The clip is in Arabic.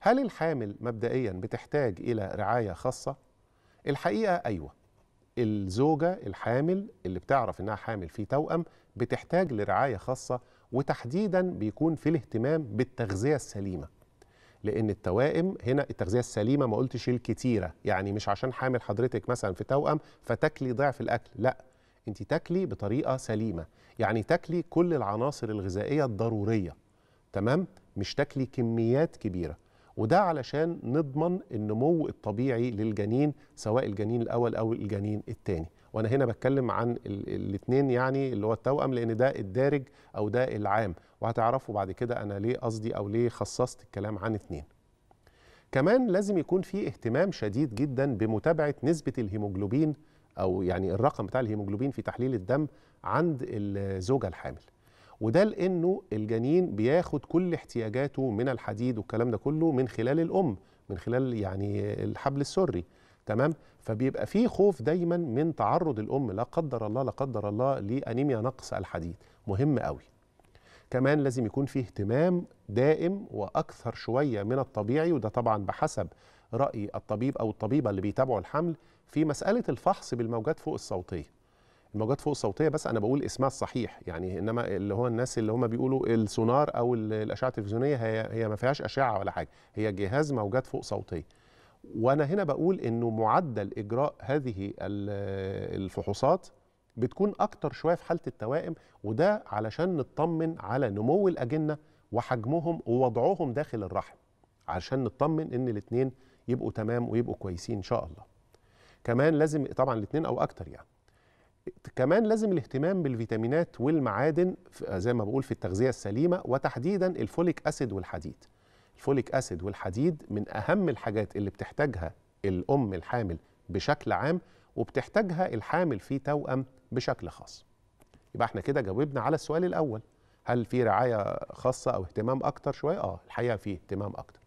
هل الحامل مبدئيا بتحتاج إلى رعاية خاصة؟ الحقيقة أيوة الزوجة الحامل اللي بتعرف إنها حامل في توأم بتحتاج لرعاية خاصة وتحديدا بيكون في الاهتمام بالتغذية السليمة لان التوائم هنا التغذيه السليمه ما قلتش الكتيره يعني مش عشان حامل حضرتك مثلا في توأم فتاكلي ضعف الاكل لا انت تاكلي بطريقه سليمه يعني تاكلي كل العناصر الغذائيه الضروريه تمام مش تاكلي كميات كبيره وده علشان نضمن النمو الطبيعي للجنين سواء الجنين الاول او الجنين الثاني وانا هنا بتكلم عن الاثنين يعني اللي هو التوأم لان ده الدارج او ده العام وهتعرفوا بعد كده انا ليه قصدي او ليه خصصت الكلام عن اثنين كمان لازم يكون في اهتمام شديد جدا بمتابعه نسبه الهيموجلوبين او يعني الرقم بتاع الهيموجلوبين في تحليل الدم عند الزوجه الحامل وده لانه الجنين بياخد كل احتياجاته من الحديد والكلام ده كله من خلال الام من خلال يعني الحبل السري تمام فبيبقى في خوف دايما من تعرض الام لا قدر الله لا قدر الله لانيميا نقص الحديد مهم قوي كمان لازم يكون في اهتمام دائم واكثر شويه من الطبيعي وده طبعا بحسب راي الطبيب او الطبيبه اللي بيتابعوا الحمل في مساله الفحص بالموجات فوق الصوتيه الموجات فوق الصوتيه بس انا بقول اسمها الصحيح يعني انما اللي هو الناس اللي هم بيقولوا السونار او الاشعه التلفزيونيه هي هي ما فيهاش اشعه ولا حاجه هي جهاز موجات فوق صوتيه وانا هنا بقول انه معدل اجراء هذه الفحوصات بتكون اكتر شويه في حاله التوائم وده علشان نطمن على نمو الاجنه وحجمهم ووضعهم داخل الرحم علشان نطمن ان الاثنين يبقوا تمام ويبقوا كويسين ان شاء الله كمان لازم طبعا الاثنين او اكتر يعني كمان لازم الاهتمام بالفيتامينات والمعادن آه، زي ما بقول في التغذيه السليمه وتحديدا الفوليك اسيد والحديد الفوليك اسيد والحديد من اهم الحاجات اللي بتحتاجها الام الحامل بشكل عام وبتحتاجها الحامل في توأم بشكل خاص يبقى احنا كده جاوبنا على السؤال الاول هل في رعايه خاصه او اهتمام اكتر شويه اه الحقيقه في اهتمام اكتر